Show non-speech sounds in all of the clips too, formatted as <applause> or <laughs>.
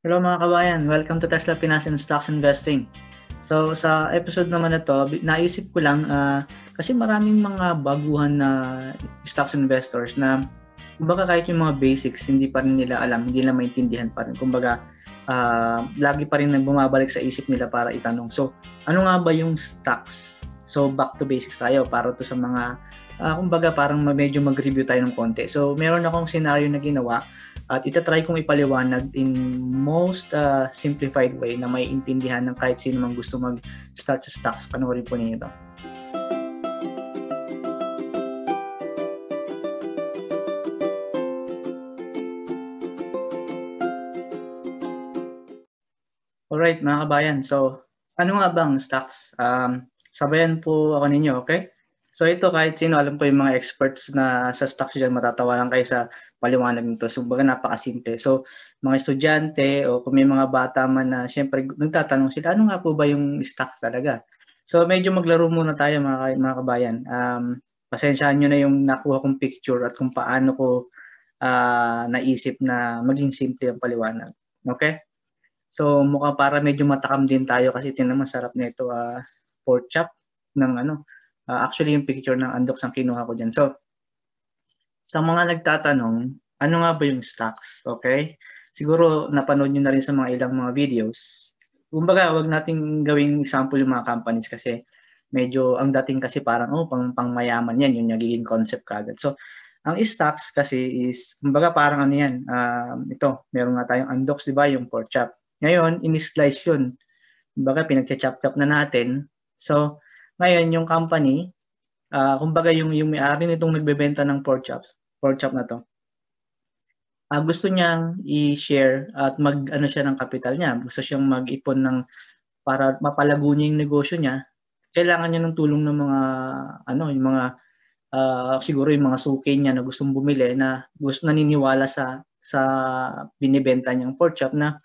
Hello mga kabayan, welcome to Tesla Pinas and Stocks Investing. So sa episode naman na to, naisip ko lang uh, kasi maraming mga baguhan na stocks investors na kumbaga kahit yung mga basics hindi pa rin nila alam, hindi nila maintindihan pa rin. Kumbaga uh, lagi pa rin bumabalik sa isip nila para itanong. So ano nga ba yung stocks? So back to basics tayo para to sa mga uh, kumbaga parang medyo mag-review tayo ng konti. So, meron akong scenario na ginawa at itatry kong ipaliwanag in most uh, simplified way na may intindihan ng kahit sino mang gusto mag-start sa stocks. Panoorin po ninyo ito. Alright mga kabayan, so ano nga bang stocks? Um, sabayan po ako ninyo, okay? So ito kahit sino, alam ko yung mga experts na sa stocks dyan, matatawa lang kayo sa paliwanag nito. So baga napakasimple. So mga estudyante o kung may mga bata man na siyempre nagtatanong sila, ano nga po ba yung stocks talaga? So medyo maglaro muna tayo mga, mga kabayan. Um, pasensyahan nyo na yung nakuha kong picture at kung paano ko uh, naisip na maging simple ang paliwanag. Okay? So mukha para medyo matakam din tayo kasi tinan masarap nito uh, pork chop ng ano Uh, actually, yung picture ng Andox ang kinuha ko dyan. So, sa mga nagtatanong, ano nga ba yung stocks? Okay? Siguro, napanood nyo na rin sa mga ilang mga videos. Kumbaga, wag nating gawing example yung mga companies kasi medyo ang dating kasi parang, oh, pang, pang mayaman yan, yung nagiging concept kagad. So, ang stocks kasi is, kumbaga parang ano yan, uh, ito, meron nga tayong undox, di ba, yung pork chop. Ngayon, in-slice yun. Kumbaga, pinag-chop-chop na natin. So, ngayon, yung company, uh, kumbaga yung, yung may-ari nitong nagbebenta ng pork chops, pork chop na to, uh, gusto niyang i-share at mag-ano siya ng kapital niya. Gusto siyang mag-ipon ng para mapalago niya yung negosyo niya. Kailangan niya ng tulong ng mga ano, yung mga uh, siguro yung mga suki niya na gustong bumili na gusto naniniwala sa sa binibenta niyang pork chop na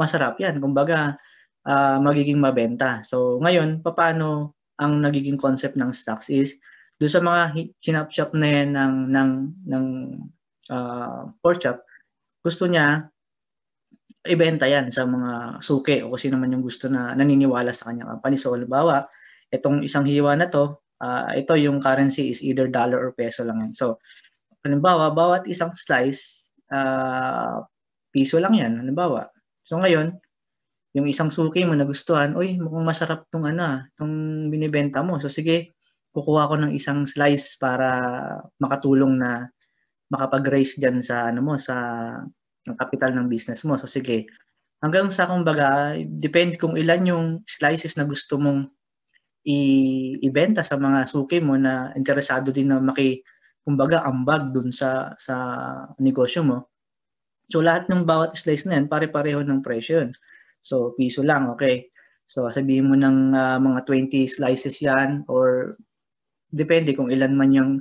masarap yan. Kumbaga, uh, magiging mabenta. So ngayon, paano ang nagiging concept ng stocks is do sa mga chinap-chop na yan ng ng ng uh, pork chop, gusto niya ibenta yan sa mga suke o kasi naman yung gusto na naniniwala sa kanyang company. So, halimbawa, itong isang hiwa na to, uh, ito yung currency is either dollar or peso lang yan. So, halimbawa, bawat isang slice, uh, piso lang yan, halimbawa. So, ngayon, yung isang suki mo nagustuhan, oy, mukhang masarap tong ano, ah, tong binibenta mo. So sige, kukuha ko ng isang slice para makatulong na makapag-raise diyan sa ano mo sa capital ng business mo. So sige, hanggang sa kumbaga, depend kung ilan yung slices na gusto mong i- ibenta sa mga suki mo na interesado din na maki kumbaga ambag dun sa sa negosyo mo. So lahat ng bawat slice na yan, pare-pareho ng presyo So, piso lang, okay? So, sabihin mo ng uh, mga 20 slices yan or depende kung ilan man yung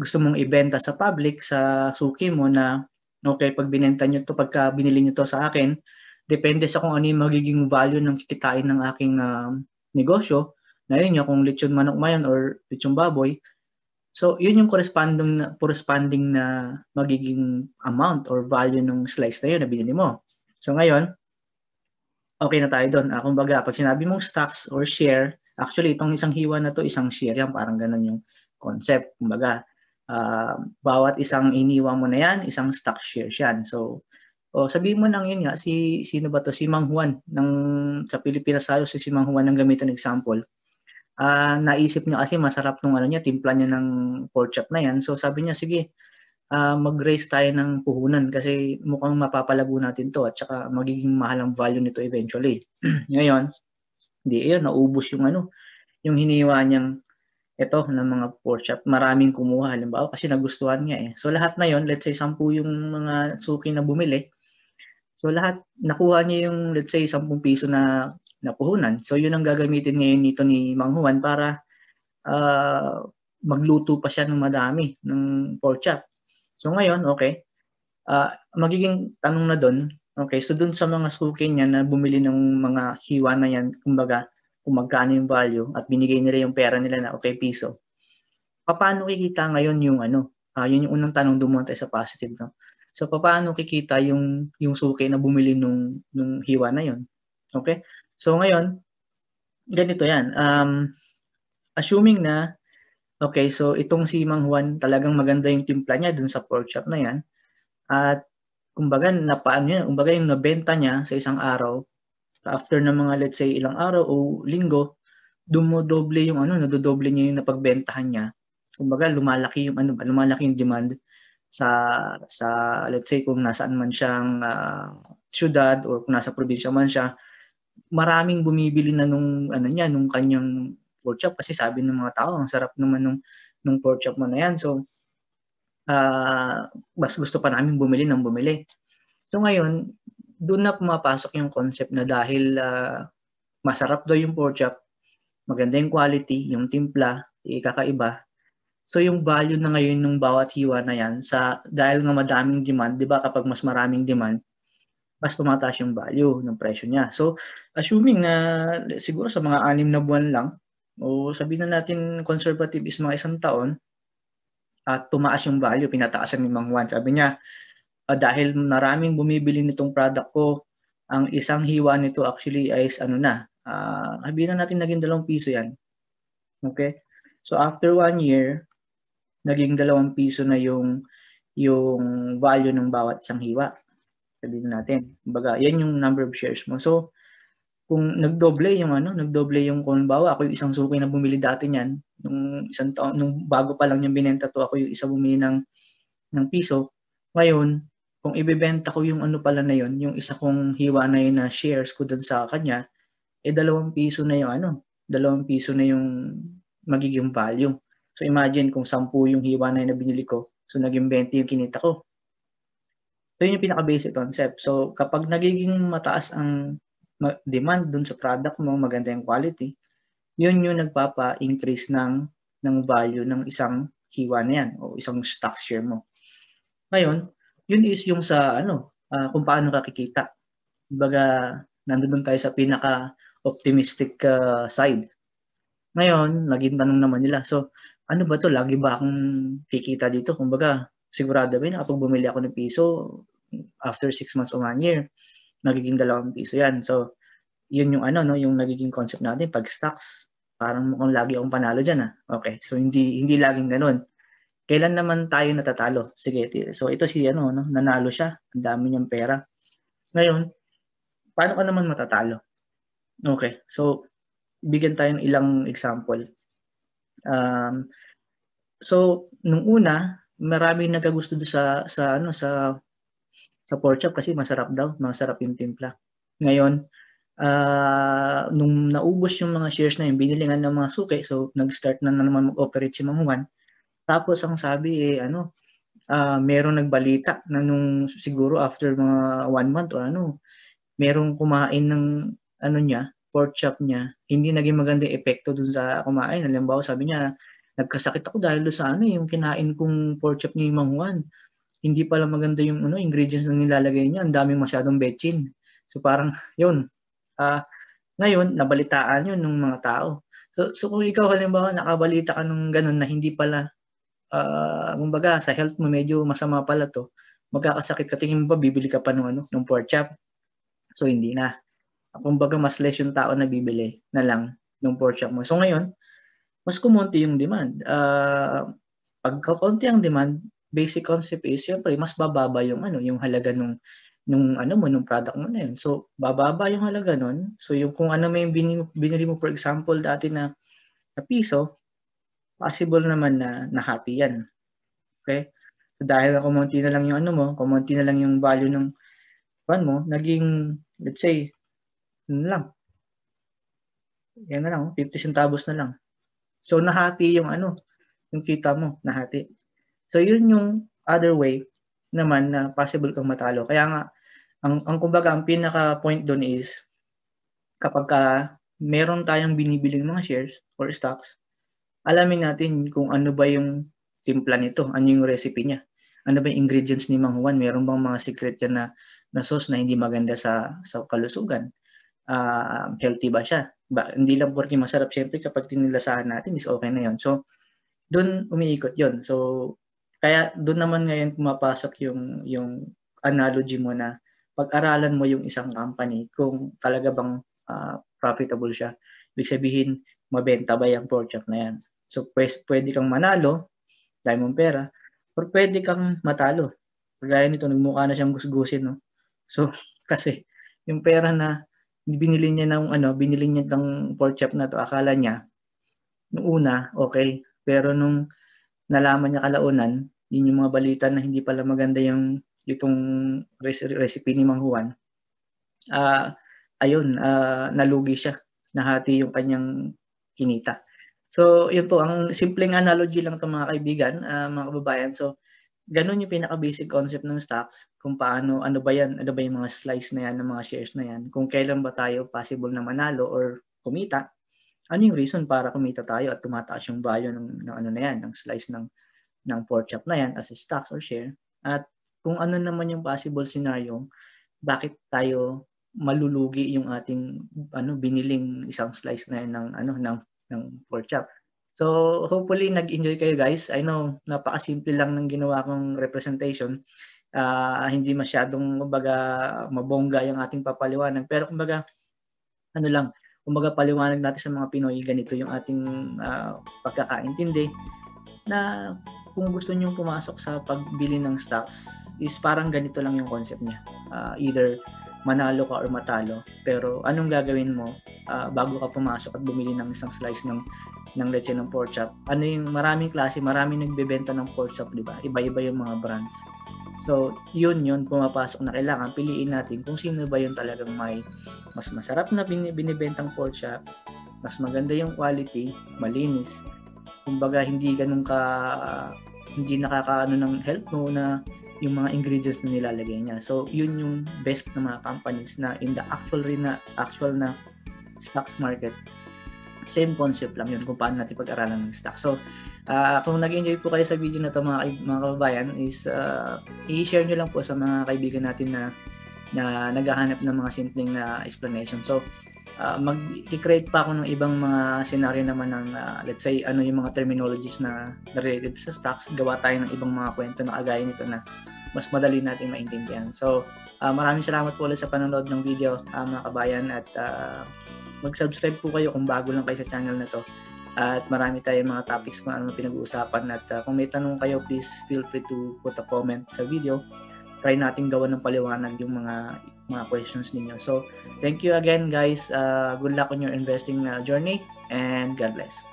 gusto mong ibenta sa public, sa suki mo na okay, pag binenta nyo to, pagka binili nyo to sa akin, depende sa kung ano yung magiging value ng kikitain ng aking uh, negosyo, na yun yung kung lechon manok mayan or lechon baboy. So, yun yung corresponding na, corresponding na magiging amount or value ng slice na yun na binili mo. So, ngayon, okay na tayo doon. Uh, ah, kumbaga, pag sinabi mong stocks or share, actually, itong isang hiwa na to, isang share yan, parang ganun yung concept. Kumbaga, uh, bawat isang iniwa mo na yan, isang stock share yan. So, o oh, sabihin mo nang yun nga, si, sino ba to? Si Mang Juan ng, sa Pilipinas Sayo, si Mang Juan ng gamitan example. Uh, naisip niya kasi masarap nung ano niya, timpla niya ng pork chop na yan. So sabi niya, sige, uh, mag-raise tayo ng puhunan kasi mukhang mapapalago natin to at saka magiging mahal ang value nito eventually. <clears throat> Ngayon, hindi yun, naubos yung ano, yung hiniwa niyang ito ng mga pork chop, maraming kumuha halimbawa kasi nagustuhan niya eh. So lahat na yon, let's say 10 yung mga suki na bumili. So lahat nakuha niya yung let's say 10 piso na napuhunan. So yun ang gagamitin ngayon nito ni Mang Juan para uh, magluto pa siya ng madami ng pork chop. So ngayon, okay, uh, magiging tanong na doon, okay, so doon sa mga suki niya na bumili ng mga hiwa na yan, kumbaga, kung magkano yung value at binigay nila yung pera nila na okay piso. Paano kikita ngayon yung ano? Uh, yun yung unang tanong dumunta sa positive no. So paano kikita yung yung suki na bumili nung nung hiwa na yon. Okay? So ngayon ganito yan. Um assuming na Okay, so itong si Mang Juan, talagang maganda yung timpla niya dun sa pork chop na yan. At kumbaga, napaan niya, kumbaga yung nabenta niya sa isang araw, after ng mga let's say ilang araw o linggo, dumodoble yung ano, nadodoble niya yung napagbentahan niya. Kumbaga, lumalaki yung ano, lumalaki yung demand sa sa let's say kung nasaan man siyang uh, syudad or kung nasa probinsya man siya, maraming bumibili na nung ano niya, nung kanyang pork chop kasi sabi ng mga tao, ang sarap naman nung, nung pork chop mo na yan. So, uh, mas gusto pa namin bumili ng bumili. So ngayon, doon na pumapasok yung concept na dahil uh, masarap daw yung pork chop, maganda yung quality, yung timpla, ikakaiba. So yung value na ngayon ng bawat hiwa na yan sa dahil nga madaming demand, 'di ba? Kapag mas maraming demand, mas tumataas yung value ng presyo niya. So assuming na siguro sa mga anim na buwan lang o sabihin na natin conservative is mga isang taon at tumaas yung value, pinataasan ni Mang Juan. Sabi niya, uh, dahil maraming bumibili nitong product ko, ang isang hiwa nito actually ay ano na, uh, sabihin na natin naging dalawang piso yan. Okay? So after one year, naging dalawang piso na yung yung value ng bawat isang hiwa. Sabihin natin. Kumbaga, yan yung number of shares mo. So, kung nagdoble yung ano, nagdoble yung kung bawa ako yung isang suki na bumili dati niyan nung isang taon nung bago pa lang yung binenta to ako yung isa bumili ng ng piso. Ngayon, kung ibebenta ko yung ano pala na yon, yung isa kong hiwa na yun na shares ko dun sa kanya, eh dalawang piso na yung ano, dalawang piso na yung magiging value. So imagine kung 10 yung hiwa na yun na binili ko, so naging 20 yung kinita ko. So yun yung pinaka basic concept. So kapag nagiging mataas ang demand dun sa product mo, maganda yung quality, yun yung nagpapa-increase ng, ng value ng isang hiwa na yan o isang stock share mo. Ngayon, yun is yung sa ano, uh, kung paano kakikita. Baga, nandun tayo sa pinaka-optimistic uh, side. Ngayon, naging tanong naman nila, so ano ba to lagi ba akong kikita dito? Kumbaga, sigurado ba na kapag bumili ako ng piso, after 6 months o 1 year, nagiging dalawang piso yan. So, yun yung ano, no, yung nagiging concept natin pag stocks, parang mukhang lagi akong panalo diyan ah. Okay, so hindi hindi laging ganun. Kailan naman tayo natatalo? Sige, so ito si ano, no, nanalo siya, ang dami niyang pera. Ngayon, paano ka naman matatalo? Okay, so bigyan tayo ng ilang example. Um, so nung una, maraming nagagusto sa sa ano sa sa pork chop kasi masarap daw, masarap yung timpla. Ngayon, uh, nung naubos yung mga shares na yun, binilingan ng mga suki, so nag-start na, na naman mag-operate si Mang Juan. Tapos ang sabi, eh, ano, uh, merong nagbalita na nung siguro after mga one month o ano, merong kumain ng ano niya, pork chop niya, hindi naging maganda epekto dun sa kumain. Halimbawa, sabi niya, nagkasakit ako dahil sa ano, eh, yung kinain kong pork chop ni Mang Juan hindi pala maganda yung ano, ingredients na nilalagay niya. Ang daming masyadong betchin. So parang <laughs> yun. Uh, ngayon, nabalitaan yun ng mga tao. So, so kung ikaw halimbawa nakabalita ka ng ganun na hindi pala, uh, kumbaga sa health mo medyo masama pala to, magkakasakit ka, tingin mo ba bibili ka pa ng, ano, ng pork chop? So hindi na. Kumbaga mas less yung tao na bibili na lang ng pork chop mo. So ngayon, mas kumonti yung demand. Uh, ah, pag kakonti ang demand, basic concept is syempre mas bababa yung ano yung halaga nung nung ano mo nung product mo na yun. So bababa yung halaga nun. So yung kung ano may binili, binili mo for example dati na na piso, possible naman na na happy yan. Okay? So, dahil na kumonti na lang yung ano mo, kumonti na lang yung value ng one mo, naging let's say yun lang. Yan na lang, 50 centavos na lang. So nahati yung ano, yung kita mo, nahati. So yun yung other way naman na possible kang matalo. Kaya nga, ang, ang kumbaga, ang pinaka point doon is kapag ka meron tayong binibiling mga shares or stocks, alamin natin kung ano ba yung timpla nito, ano yung recipe niya. Ano ba yung ingredients ni Mang Juan? Meron bang mga secret yan na, na sauce na hindi maganda sa, sa kalusugan? Uh, healthy ba siya? Ba, hindi lang porke masarap, syempre kapag tinilasahan natin is okay na yon So, doon umiikot yon So, kaya doon naman ngayon pumapasok yung yung analogy mo na pag-aralan mo yung isang company kung talaga bang uh, profitable siya. Ibig sabihin, mabenta ba yung project na yan? So, pwes, pwede kang manalo, dahil pera, or pwede kang matalo. Kagaya nito, nagmukha na siyang gusgusin, no? So, <laughs> kasi, yung pera na binili niya ng ano, binili niya ng pork chop na to, akala niya, nung una, okay. Pero nung nalaman niya kalaunan, yun yung mga balita na hindi pala maganda yung itong recipe ni Mang Juan. Uh, ayun, uh, nalugi siya. Nahati yung kanyang kinita. So, yun po, ang simpleng analogy lang ito mga kaibigan, uh, mga kababayan. So, ganun yung pinaka-basic concept ng stocks, kung paano, ano ba yan, ano ba yung mga slice na yan, ng mga shares na yan, kung kailan ba tayo possible na manalo or kumita, ano yung reason para kumita tayo at tumataas yung value ng, ng ano na yan, ng slice ng ng pork na yan as stocks or share at kung ano naman yung possible scenario bakit tayo malulugi yung ating ano biniling isang slice na yan ng ano ng ng pork chop. So hopefully nag-enjoy kayo guys. I know napaka-simple lang ng ginawa kong representation. Uh, hindi masyadong mabaga mabongga yung ating papaliwanag pero kumbaga ano lang kumbaga paliwanag natin sa mga Pinoy ganito yung ating uh, pagkakaintindi na kung gusto niyo pumasok sa pagbili ng stocks is parang ganito lang yung concept niya. Uh, either manalo ka or matalo. Pero anong gagawin mo uh, bago ka pumasok at bumili ng isang slice ng ng let's say ng pork chop? Ano yung maraming klase, maraming nagbebenta ng pork chop, di ba? Iba-iba yung mga brands. So, yun yun, pumapasok na kailangan, piliin natin kung sino ba yung talagang may mas masarap na binibentang pork chop, mas maganda yung quality, malinis, kumbaga hindi ganun ka uh, hindi nakakaano ng health no na yung mga ingredients na nilalagay niya. So, yun yung best ng mga companies na in the actual rin na actual na stocks market. Same concept lang yun kung paano natin pag-aralan ng stock. So, uh, kung nag-enjoy po kayo sa video na to mga, mga kababayan is uh, i-share nyo lang po sa mga kaibigan natin na na naghahanap ng mga simpleng na uh, explanation. So, uh, mag-create pa ako ng ibang mga scenario naman ng uh, let's say ano yung mga terminologies na related sa stocks gawa tayo ng ibang mga kwento na kagaya nito na mas madali natin maintindihan so uh, maraming salamat po ulit sa panonood ng video uh, mga kabayan at uh, mag-subscribe po kayo kung bago lang kayo sa channel na to at marami tayong mga topics kung ano pinag-uusapan at uh, kung may tanong kayo please feel free to put a comment sa video try natin gawa ng paliwanag yung mga mga questions ninyo. So, thank you again guys. Uh, good luck on your investing uh, journey and God bless.